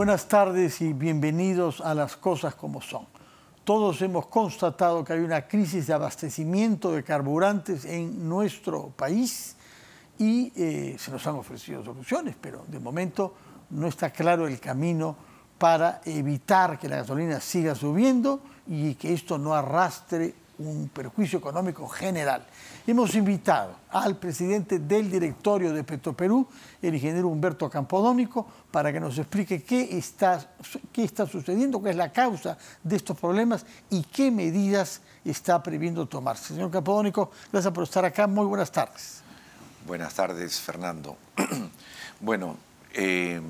Buenas tardes y bienvenidos a Las Cosas como Son. Todos hemos constatado que hay una crisis de abastecimiento de carburantes en nuestro país y eh, se nos han ofrecido soluciones, pero de momento no está claro el camino para evitar que la gasolina siga subiendo y que esto no arrastre un perjuicio económico general. Hemos invitado al presidente del directorio de Petroperú, el ingeniero Humberto Campodónico, para que nos explique qué está, qué está sucediendo, qué es la causa de estos problemas y qué medidas está previendo tomarse. Señor Campodónico, gracias por estar acá. Muy buenas tardes. Buenas tardes, Fernando. bueno, eh,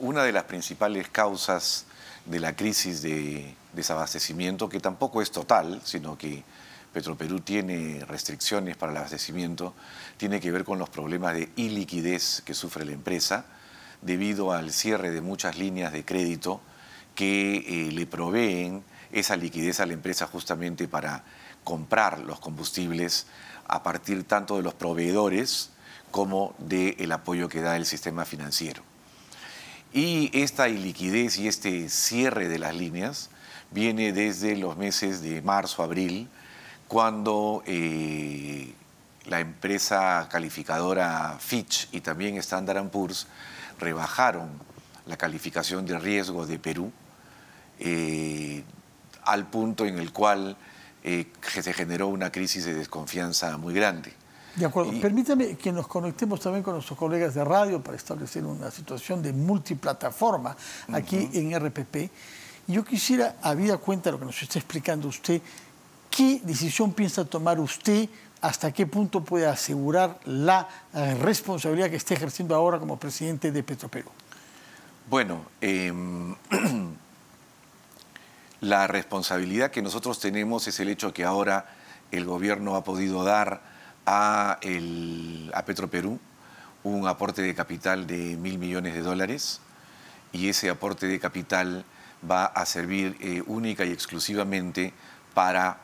una de las principales causas de la crisis de desabastecimiento, que tampoco es total, sino que Petroperú tiene restricciones para el abastecimiento tiene que ver con los problemas de iliquidez que sufre la empresa debido al cierre de muchas líneas de crédito que eh, le proveen esa liquidez a la empresa justamente para comprar los combustibles a partir tanto de los proveedores como del el apoyo que da el sistema financiero. Y esta iliquidez y este cierre de las líneas viene desde los meses de marzo, abril, cuando eh, la empresa calificadora Fitch y también Standard Poor's rebajaron la calificación de riesgo de Perú eh, al punto en el cual eh, se generó una crisis de desconfianza muy grande. De acuerdo. Permítame que nos conectemos también con nuestros colegas de radio para establecer una situación de multiplataforma aquí en RPP. Yo quisiera, vida cuenta de lo que nos está explicando usted, ¿Qué decisión piensa tomar usted? ¿Hasta qué punto puede asegurar la eh, responsabilidad que está ejerciendo ahora como presidente de Petroperú? Bueno, em, la responsabilidad que nosotros tenemos es el hecho que ahora el gobierno ha podido dar a, a Petroperú un aporte de capital de mil millones de dólares y ese aporte de capital va a servir eh, única y exclusivamente para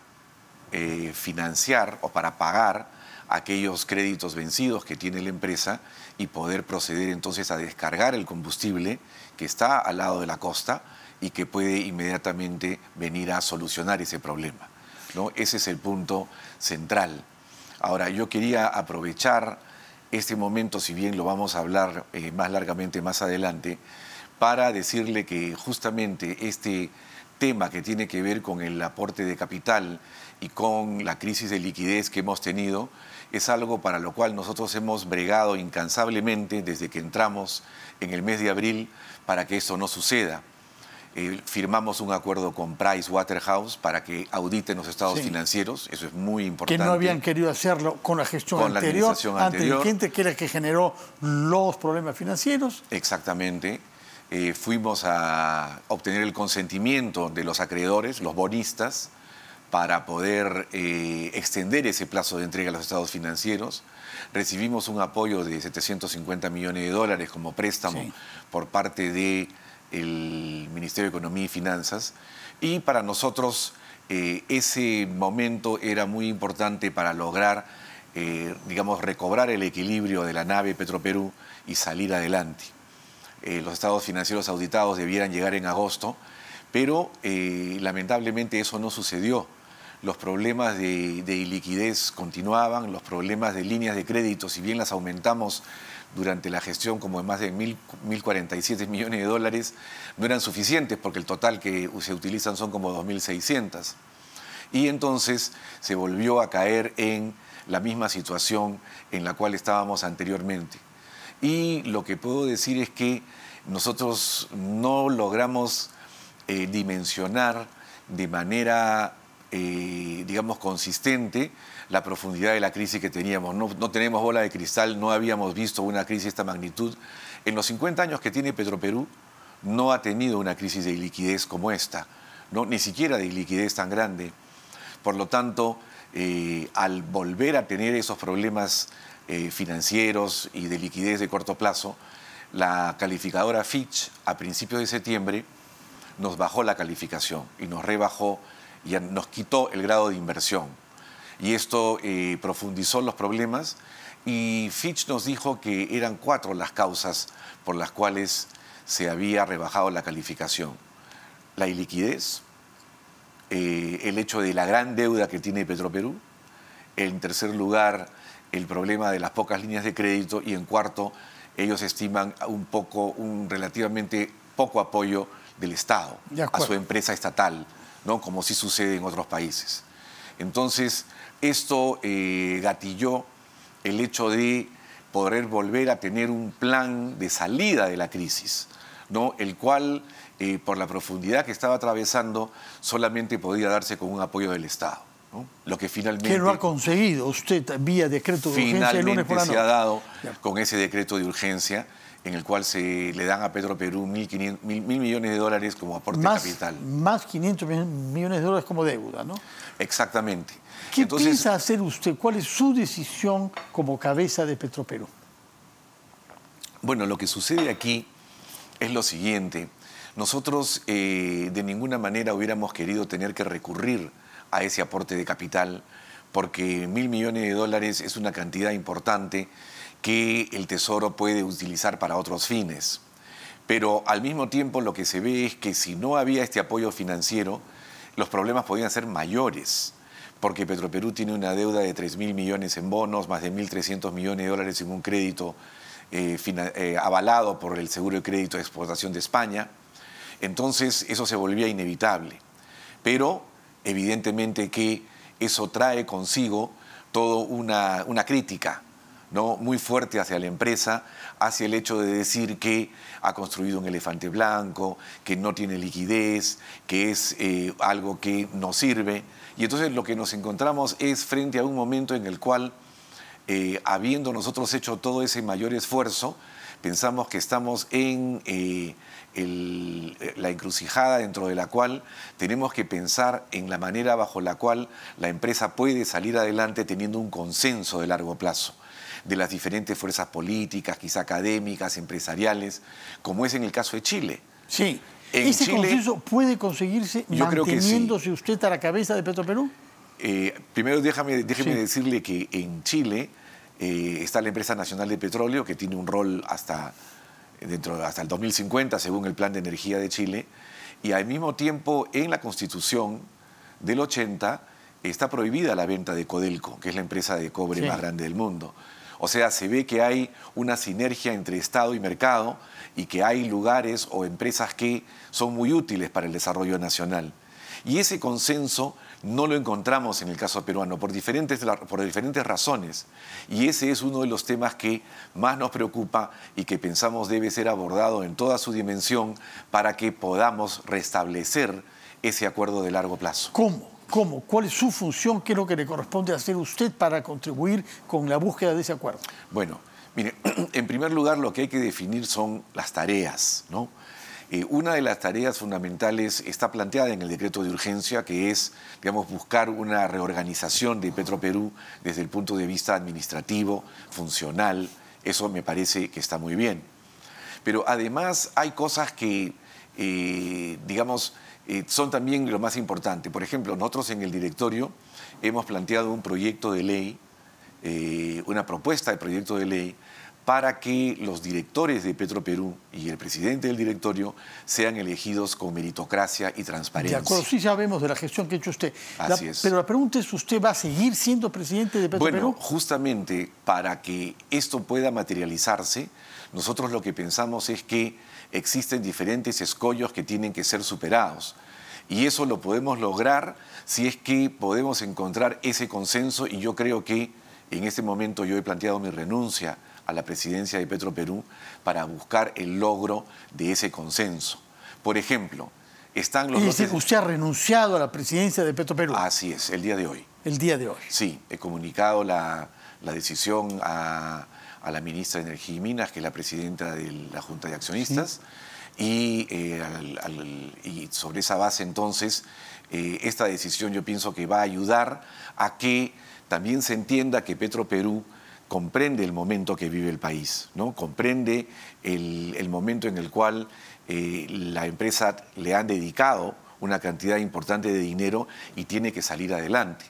eh, financiar o para pagar aquellos créditos vencidos que tiene la empresa y poder proceder entonces a descargar el combustible que está al lado de la costa y que puede inmediatamente venir a solucionar ese problema. ¿no? Ese es el punto central. Ahora, yo quería aprovechar este momento, si bien lo vamos a hablar eh, más largamente más adelante, para decirle que justamente este tema que tiene que ver con el aporte de capital y con la crisis de liquidez que hemos tenido, es algo para lo cual nosotros hemos bregado incansablemente desde que entramos en el mes de abril para que eso no suceda. Eh, firmamos un acuerdo con Price Waterhouse para que auditen los estados financieros, eso es muy importante. Que no habían querido hacerlo con la gestión con anterior. Ante que era que generó los problemas financieros. Exactamente. Eh, fuimos a obtener el consentimiento de los acreedores, los bonistas, para poder eh, extender ese plazo de entrega a los estados financieros. Recibimos un apoyo de 750 millones de dólares como préstamo por parte del Ministerio de Economía y Finanzas. Y para nosotros eh, ese momento era muy importante para lograr, digamos, recobrar el equilibrio de la nave Petroperú y salir adelante. Eh, los estados financieros auditados debieran llegar en agosto, pero eh, lamentablemente eso no sucedió. Los problemas de, de iliquidez continuaban, los problemas de líneas de crédito, si bien las aumentamos durante la gestión como de más de 1.047 millones de dólares, no eran suficientes porque el total que se utilizan son como 2.600. Y entonces se volvió a caer en la misma situación en la cual estábamos anteriormente. Y lo que puedo decir es que nosotros no logramos eh, dimensionar de manera, eh, digamos, consistente la profundidad de la crisis que teníamos. No, tenemos bola de cristal, no habíamos visto una crisis de esta magnitud. En los 50 años que tiene Petroperú, no ha tenido una crisis de liquidez como esta, ¿no? ni siquiera de liquidez tan grande. Por lo tanto, eh, al volver a tener esos problemas eh, financieros y de liquidez de corto plazo, la calificadora Fitch a principios de septiembre nos bajó la calificación y nos rebajó y nos quitó el grado de inversión. Y esto eh, profundizó los problemas y Fitch nos dijo que eran cuatro las causas por las cuales se había rebajado la calificación. La iliquidez, eh, el hecho de la gran deuda que tiene Petroperú, en tercer lugar el problema de las pocas líneas de crédito y en cuarto, ellos estiman un poco, un relativamente poco apoyo del Estado a su empresa estatal, ¿no? como sí sucede en otros países. Entonces, esto eh, gatilló el hecho de poder volver a tener un plan de salida de la crisis, ¿no? el cual, eh, por la profundidad que estaba atravesando, solamente podía darse con un apoyo del Estado. Lo que finalmente... ¿Qué lo ha conseguido usted vía decreto de urgencia Finalmente se ha dado con ese decreto de urgencia en el cual se le dan a Petro Perú mil, millones de dólares como aporte más, capital. Más 500 millones de dólares como deuda, ¿no? Exactamente. ¿Qué Entonces, piensa hacer usted? ¿Cuál es su decisión como cabeza de Petro Perú? Bueno, lo que sucede aquí es lo siguiente. Nosotros eh, de ninguna manera hubiéramos querido tener que recurrir a ese aporte de capital, porque mil millones de dólares es una cantidad importante que el Tesoro puede utilizar para otros fines. Pero al mismo tiempo lo que se ve es que si no había este apoyo financiero, los problemas podían ser mayores, porque Petroperú tiene una deuda de 3 mil millones en bonos, más de 1.300 millones de dólares en un crédito eh, eh, avalado por el Seguro de Crédito de Exportación de España. Entonces eso se volvía inevitable. Pero evidentemente que eso trae consigo toda una, crítica ¿no? muy fuerte hacia la empresa, hacia el hecho de decir que ha construido un elefante blanco, que no tiene liquidez, que es eh, algo que no sirve. Y entonces lo que nos encontramos es frente a un momento en el cual, eh, habiendo nosotros hecho todo ese mayor esfuerzo, pensamos que estamos en, eh, eh, la encrucijada dentro de la cual tenemos que pensar en la manera bajo la cual la empresa puede salir adelante teniendo un consenso de largo plazo de las diferentes fuerzas políticas, quizá académicas, empresariales, como es en el caso de Chile. Sí. En ¿Ese consenso puede conseguirse manteniéndose usted a la cabeza de Petroperú? perú eh, primero déjame, déjeme decirle que en Chile eh, está la Empresa Nacional de Petróleo, que tiene un rol hasta dentro hasta el 2050, según el Plan de Energía de Chile, y al mismo tiempo en la Constitución del 80 está prohibida la venta de Codelco, que es la empresa de cobre más grande del mundo. O sea, se ve que hay una sinergia entre Estado y mercado y que hay lugares o empresas que son muy útiles para el desarrollo nacional. Y ese consenso no lo encontramos en el caso peruano por diferentes, por diferentes razones. Y ese es uno de los temas que más nos preocupa y que pensamos debe ser abordado en toda su dimensión para que podamos restablecer ese acuerdo de largo plazo. ¿Cómo? ¿Cómo? ¿Cuál es su función? ¿Qué es lo que le corresponde hacer usted para contribuir con la búsqueda de ese acuerdo? Bueno, mire, en primer lugar lo que hay que definir son las tareas, ¿no? Eh, una de las tareas fundamentales está planteada en el decreto de urgencia, que es, digamos, buscar una reorganización de Petroperú desde el punto de vista administrativo, funcional. Eso me parece que está muy bien. Pero además hay cosas que, eh, digamos, eh, son también lo más importante. Por ejemplo, nosotros en el directorio hemos planteado un proyecto de ley, una propuesta de proyecto de ley para que los directores de Petroperú y el presidente del directorio sean elegidos con meritocracia y transparencia. De acuerdo, sí sabemos de la gestión que ha hecho usted. Así es. Pero la pregunta es, ¿usted va a seguir siendo presidente de Petroperú? Bueno, justamente para que esto pueda materializarse, nosotros lo que pensamos es que existen diferentes escollos que tienen que ser superados. Y eso lo podemos lograr si es que podemos encontrar ese consenso y yo creo que en este momento yo he planteado mi renuncia a la presidencia de Petro Perú para buscar el logro de ese consenso. Por ejemplo, están los... Y dice que Usted ha renunciado a la presidencia de Petro Perú. Así es, el día de hoy. El día de hoy. Sí, he comunicado la, decisión a, la ministra de Energía y Minas, que es la presidenta de la Junta de Accionistas. Eh, y, sobre esa base entonces eh, esta decisión yo pienso que va a ayudar a que también se entienda que Petro Perú comprende el momento que vive el país, ¿no? comprende el, momento en el cual eh, la empresa le han dedicado una cantidad importante de dinero y tiene que salir adelante.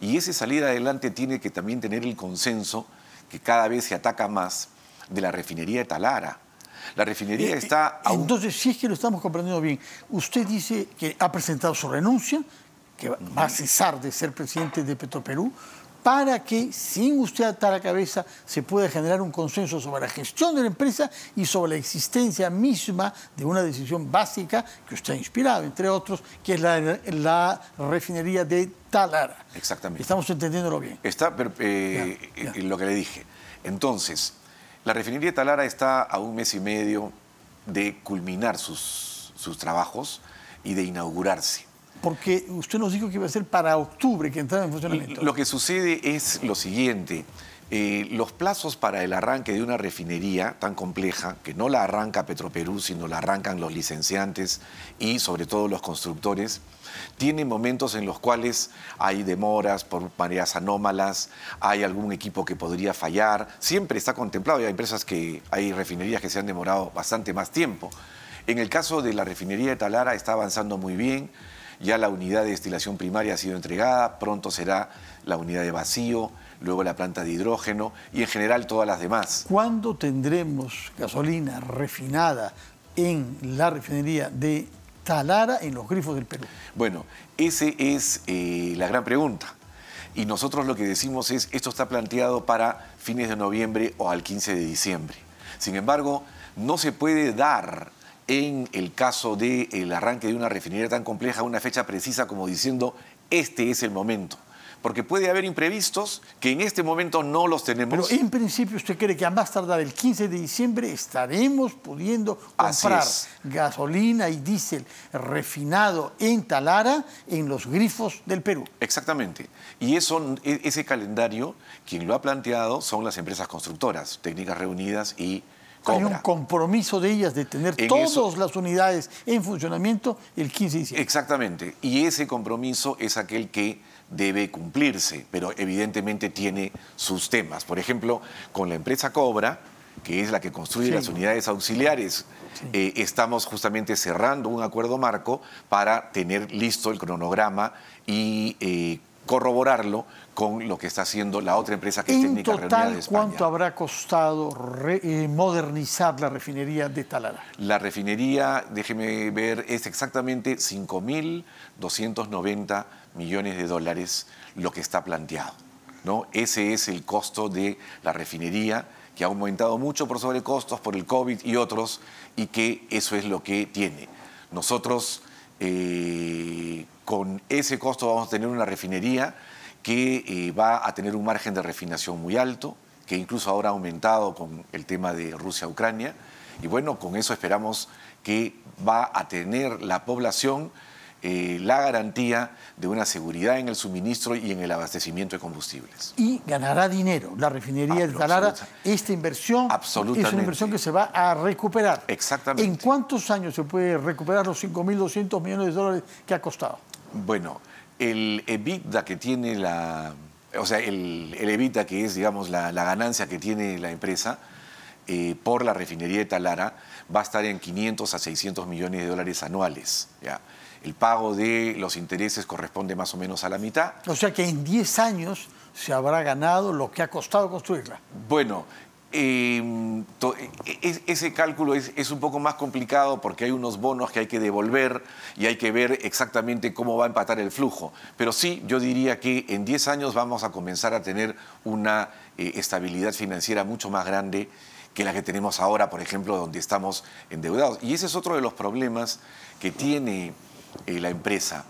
Y ese salir adelante tiene que también tener el consenso que cada vez se ataca más de la refinería de Talara. La refinería eh, está... Eh, entonces, si es que lo estamos comprendiendo bien, usted dice que ha presentado su renuncia, que va a cesar de ser presidente de Petroperú, para que, sin usted atar la cabeza, se pueda generar un consenso sobre la gestión de la empresa y sobre la existencia misma de una decisión básica que usted ha inspirado, entre otros, que es la, refinería de Talara. Exactamente. Estamos entendiendo lo bien. Está, eh, eh, lo que le dije. Entonces, la refinería de Talara está a un mes y medio de culminar sus, sus trabajos y de inaugurarse porque usted nos dijo que iba a ser para octubre que entraba en funcionamiento. Lo que sucede es lo siguiente. Eh, los plazos para el arranque de una refinería tan compleja, que no la arranca Petroperú, sino la arrancan los licenciantes y sobre todo los constructores, tienen momentos en los cuales hay demoras por mareas anómalas, hay algún equipo que podría fallar, siempre está contemplado y hay empresas que, hay refinerías que se han demorado bastante más tiempo. En el caso de la refinería de Talara está avanzando muy bien, ya la unidad de destilación primaria ha sido entregada, pronto será la unidad de vacío, luego la planta de hidrógeno y en general todas las demás. ¿Cuándo tendremos gasolina refinada en la refinería de Talara en los grifos del Perú? Bueno, esa es eh, la gran pregunta. Y nosotros lo que decimos es, esto está planteado para fines de noviembre o al 15 de diciembre. Sin embargo, no se puede dar en el caso del arranque de una refinería tan compleja una fecha precisa como diciendo este es el momento? Porque puede haber imprevistos que en este momento no los tenemos. Pero en principio usted cree que a más tardar el 15 de diciembre estaremos pudiendo comprar gasolina y diésel refinado en Talara en los grifos del Perú. Exactamente. Y eso, e-, ese calendario, quien lo ha planteado son las empresas constructoras, Técnicas Reunidas y hay un compromiso de ellas de tener todas las unidades en funcionamiento el 15 de diciembre. Exactamente. Y ese compromiso es aquel que debe cumplirse, pero evidentemente tiene sus temas. Por ejemplo, con la empresa Cobra, que es la que construye las unidades auxiliares. Eh, estamos justamente cerrando un acuerdo marco para tener listo el cronograma y eh, corroborarlo con lo que está haciendo la otra empresa que es Técnica total, de España. ¿Cuánto habrá costado eh, modernizar la refinería de Talara? La refinería, déjeme ver, es exactamente 5.290 millones de dólares lo que está planteado. ¿no? Ese es el costo de la refinería que ha aumentado mucho por sobrecostos, por el COVID y otros, y que eso es lo que tiene. Nosotros eh, con ese costo vamos a tener una refinería que eh, va a tener un margen de refinación muy alto, que incluso ahora ha aumentado con el tema de Rusia-Ucrania. Y bueno, con eso esperamos que va a tener la población eh, la garantía de una seguridad en el suministro y en el abastecimiento de combustibles. Y ganará dinero. La refinería de Talara, esta inversión es una inversión que se va a recuperar. Exactamente. ¿En cuántos años se puede recuperar los 5.200 millones de dólares que ha costado? Bueno, el EBITDA que tiene la... O sea, el, que es, digamos, la, ganancia que tiene la empresa eh, por la refinería de Talara va a estar en 500 a 600 millones de dólares anuales. ¿ya? El pago de los intereses corresponde más o menos a la mitad. O sea que en 10 años se habrá ganado lo que ha costado construirla. Bueno, Em, e, e, ese cálculo es, un poco más complicado porque hay unos bonos que hay que devolver y hay que ver exactamente cómo va a empatar el flujo. Pero sí, yo diría que en 10 años vamos a comenzar a tener una eh, estabilidad financiera mucho más grande que la que tenemos ahora, por ejemplo, donde estamos endeudados. Y ese es otro de los problemas que tiene eh, la empresa.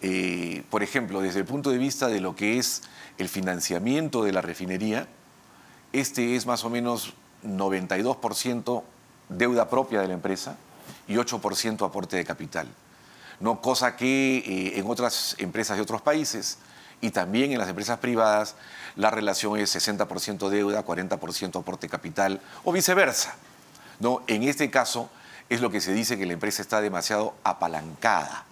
Eh, por ejemplo, desde el punto de vista de lo que es el financiamiento de la refinería, este es más o menos 92% deuda propia de la empresa y 8% aporte de capital. No cosa que eh, en otras empresas de otros países y también en las empresas privadas la relación es 60% deuda, 40% aporte de capital o viceversa. ¿no? En este caso es lo que se dice que la empresa está demasiado apalancada,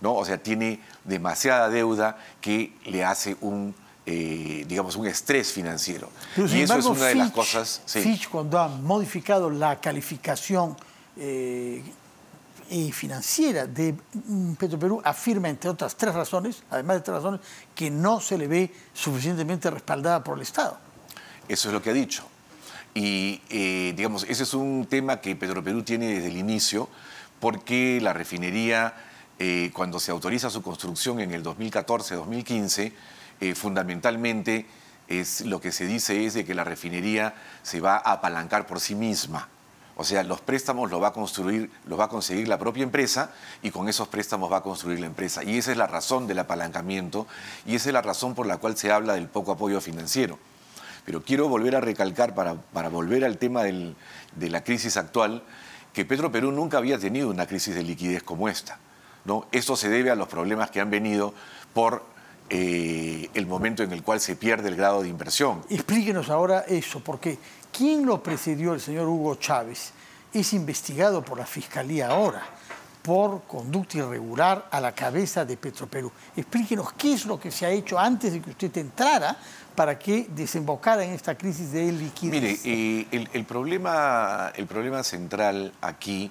¿no? o sea, tiene demasiada deuda que le hace un eh, digamos, un estrés financiero. y eso es una de las cosas. Fitch, cuando ha modificado la calificación eh, financiera de mm, Petroperú, afirma, entre otras tres razones, además de tres razones, que no se le ve suficientemente respaldada por el Estado. Eso es lo que ha dicho. Y, eh, digamos, ese es un tema que Petroperú tiene desde el inicio, porque la refinería, cuando se autoriza su construcción en el 2014-2015, eh, fundamentalmente es, lo que se dice es de que la refinería se va a apalancar por sí misma. O sea, los préstamos los va a construir, va a conseguir la propia empresa y con esos préstamos va a construir la empresa. Y esa es la razón del apalancamiento y esa es la razón por la cual se habla del poco apoyo financiero. Pero quiero volver a recalcar, para, para volver al tema de la crisis actual, que Petro Perú nunca había tenido una crisis de liquidez como esta. ¿no? Esto se debe a los problemas que han venido por eh, el momento en el cual se pierde el grado de inversión. Explíquenos ahora eso, porque ¿quién lo precedió, el señor Hugo Chávez, es investigado por la Fiscalía ahora por conducta irregular a la cabeza de Petroperú. Explíquenos qué es lo que se ha hecho antes de que usted entrara para que desembocara en esta crisis de liquidez. Mire, eh, el, problema, el problema central aquí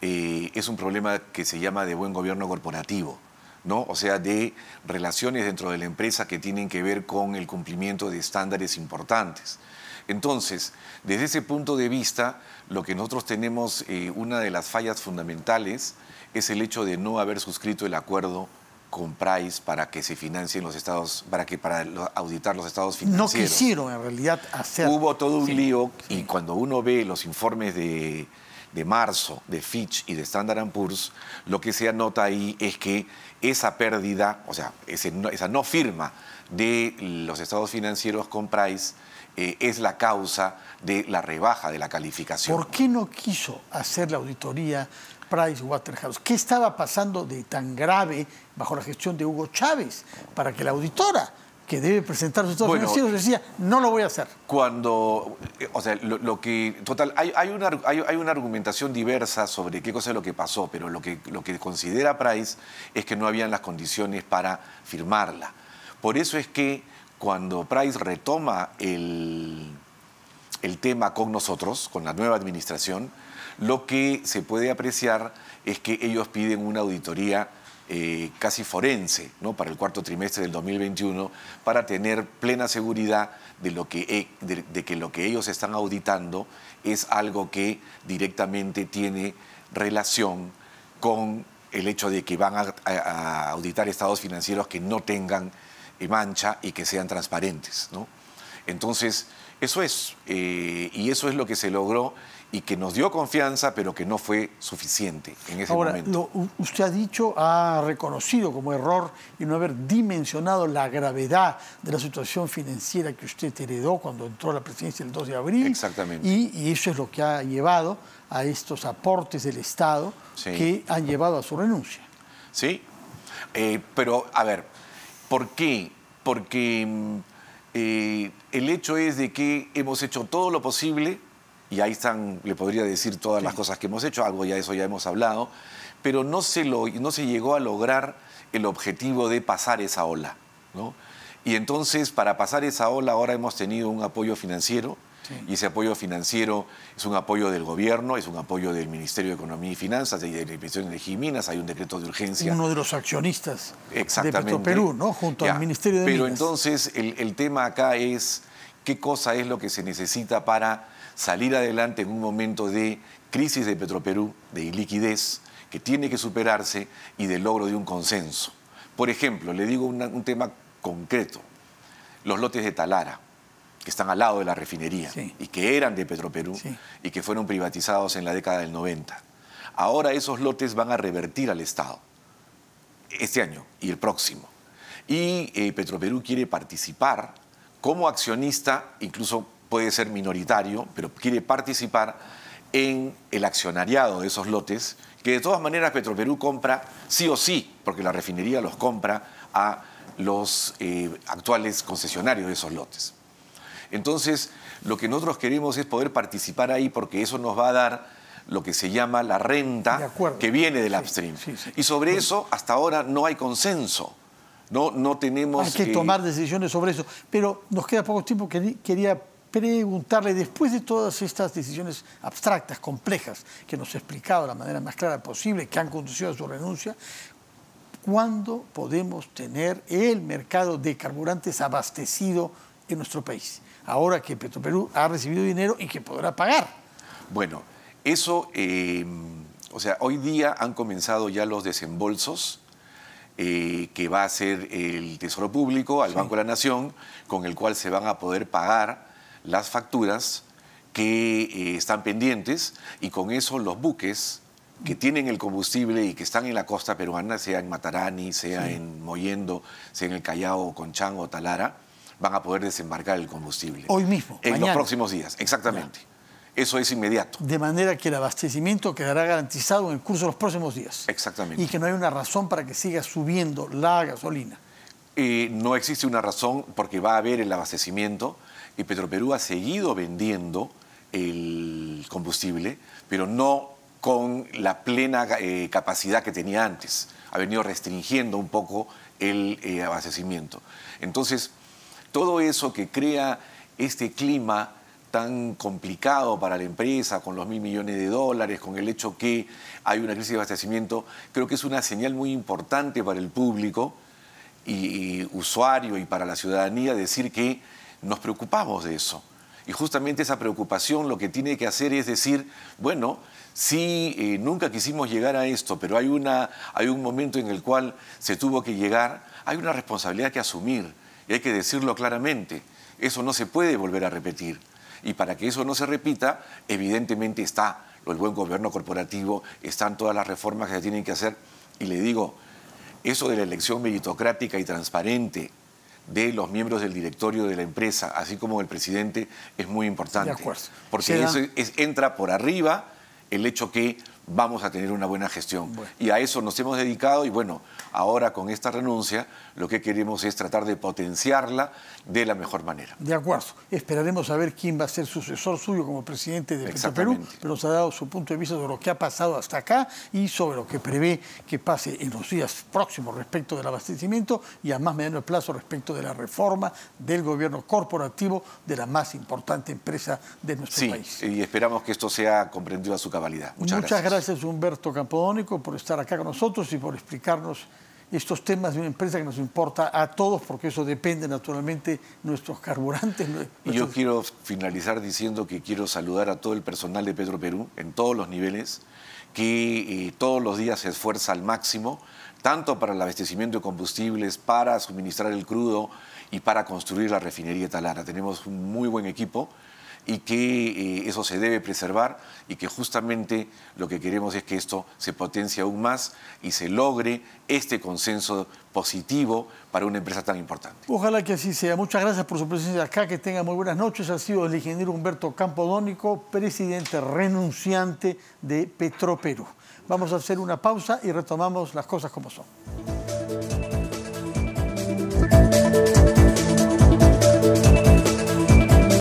eh, es un problema que se llama de buen gobierno corporativo. ¿no? O sea, de relaciones dentro de la empresa que tienen que ver con el cumplimiento de estándares importantes. Entonces, desde ese punto de vista, lo que nosotros tenemos, eh, una de las fallas fundamentales es el hecho de no haber suscrito el acuerdo con Price para que se financien los estados, para que para auditar los estados financieros. No quisieron en realidad hacer. Hubo todo un lío y cuando uno ve los informes de, de marzo de Fitch y de Standard Poor's, lo que se anota ahí es que esa pérdida, o sea, esa no firma de los estados financieros con Price eh, es la causa de la rebaja de la calificación. ¿Por qué no quiso hacer la auditoría Price Waterhouse? ¿Qué estaba pasando de tan grave bajo la gestión de Hugo Chávez para que la auditora que debe presentar sus los decía, no lo voy a hacer. Cuando, eh, o sea, lo, que, total, hay, una, una argumentación diversa sobre qué cosa es lo que pasó, pero lo que, lo que considera Price es que no habían las condiciones para firmarla. Por eso es que cuando Price retoma el, el tema con nosotros, con la nueva administración, lo que se puede apreciar es que ellos piden una auditoría eh, casi forense ¿no? para el cuarto trimestre del 2021 para tener plena seguridad de, lo que, e, que lo que ellos están auditando es algo que directamente tiene relación con el hecho de que van a, auditar estados financieros que no tengan eh, mancha y que sean transparentes. Entonces, eso es, eh, y eso es lo que se logró y que nos dio confianza, pero que no fue suficiente en ese momento. Ahora, usted ha dicho, ha reconocido como error y no haber dimensionado la gravedad de la situación financiera que usted heredó cuando entró a la presidencia el 2 de abril. Exactamente. Y, eso es lo que ha llevado a estos aportes del Estado que han llevado a su renuncia. Sí, eh, pero a ver, ¿por qué? Porque mm, eh, el hecho es de que hemos hecho todo lo posible y ahí están, le podría decir todas las cosas que hemos hecho, algo ya eso ya hemos hablado, pero no se, lo, no se llegó a lograr el objetivo de pasar esa ola. ¿no? Y entonces, para pasar esa ola, ahora hemos tenido un apoyo financiero. Y ese apoyo financiero es un apoyo del gobierno, es un apoyo del Ministerio de Economía y Finanzas de la Inspección de Giminas, hay un decreto de urgencia. Uno de los accionistas de Perú, ¿no? Junto al Ministerio de Pero entonces el, el tema acá es qué cosa es lo que se necesita para salir adelante en un momento de crisis de Petroperú, de iliquidez, que tiene que superarse y de logro de un consenso. Por ejemplo, le digo un tema concreto, los lotes de Talara, que están al lado de la refinería y que eran de Petroperú y que fueron privatizados en la década del 90. Ahora esos lotes van a revertir al Estado, este año y el próximo. Y eh, Petroperú quiere participar como accionista, incluso puede ser minoritario, pero quiere participar en el accionariado de esos lotes, que de todas maneras Petroperú compra sí o sí, porque la refinería los compra a los eh, actuales concesionarios de esos lotes. Entonces, lo que nosotros queremos es poder participar ahí porque eso nos va a dar lo que se llama la renta que viene del upstream. Y sobre eso hasta ahora no hay consenso. No, no tenemos... Hay que tomar decisiones sobre eso. Pero nos queda poco tiempo. Quería preguntarle, después de todas estas decisiones abstractas, complejas, que nos ha explicado de la manera más clara posible, que han conducido a su renuncia, ¿cuándo podemos tener el mercado de carburantes abastecido en nuestro país? Ahora que Petroperú ha recibido dinero y que podrá pagar. Bueno, eso, em, o sea, hoy día han comenzado ya los desembolsos. Eh, que va a hacer el Tesoro Público al Banco de la Nación, con el cual se van a poder pagar las facturas que eh, están pendientes y con eso los buques que tienen el combustible y que están en la costa peruana, sea en Matarani, sea en Moyendo, sea en el Callao, Conchán o Talara, van a poder desembarcar el combustible. Hoy mismo. En los próximos días, exactamente. Eso es inmediato. De manera que el abastecimiento quedará garantizado en el curso de los próximos días. Exactamente. Y que no hay una razón para que siga subiendo la gasolina. Eh, no existe una razón porque va a haber el abastecimiento y Petroperú ha seguido vendiendo el combustible, pero no con la plena eh, capacidad que tenía antes. Ha venido restringiendo un poco el eh, abastecimiento. Entonces, todo eso que crea este clima tan complicado para la empresa, con los mil millones de dólares, con el hecho que hay una crisis de abastecimiento, creo que es una señal muy importante para el público y usuario y para la ciudadanía decir que nos preocupamos de eso. Y justamente esa preocupación lo que tiene que hacer es decir, bueno, sí, eh, nunca quisimos llegar a esto, pero hay, una, hay un momento en el cual se tuvo que llegar, hay una responsabilidad que asumir y hay que decirlo claramente. Eso no se puede volver a repetir. Y para que eso no se repita, evidentemente está el buen gobierno corporativo, están todas las reformas que se tienen que hacer. Y le digo, eso de la elección meritocrática y transparente, de los miembros del directorio de la empresa, así como del presidente, es muy importante. Porque eso entra por arriba el hecho que vamos a tener una buena gestión. Y a eso nos hemos dedicado y bueno, ahora con esta renuncia lo que queremos es tratar de potenciarla de la mejor manera. De acuerdo. Esperaremos a ver quién va a ser sucesor suyo como presidente de Perú, pero nos ha dado su punto de vista sobre lo que ha pasado hasta acá y sobre lo que prevé que pase en los días próximos respecto del abastecimiento y a más mediano plazo respecto de la reforma del gobierno corporativo de la más importante empresa de nuestro país. Y esperamos que esto sea comprendido a su cabalidad. Muchas, gracias gracias Humberto Campodónico por estar acá con nosotros y por explicarnos estos temas de una empresa que nos importa a todos, porque eso depende naturalmente nuestros carburantes. Y yo quiero finalizar diciendo que quiero saludar a todo el personal de Petro Perú en todos los niveles, que eh, todos los días se esfuerza al máximo, tanto para el abastecimiento de combustibles, para suministrar el crudo y para construir la refinería Talara. Tenemos un muy buen equipo y que eh, eso se debe preservar y que justamente lo que queremos es que esto se potencie aún más y se logre este consenso positivo para una empresa tan importante. Ojalá que así sea. Muchas gracias por su presencia acá, que tengan muy buenas noches. Ha sido el ingeniero Humberto Campodónico, presidente renunciante de Petroperú. Vamos a hacer una pausa y retomamos las cosas como son.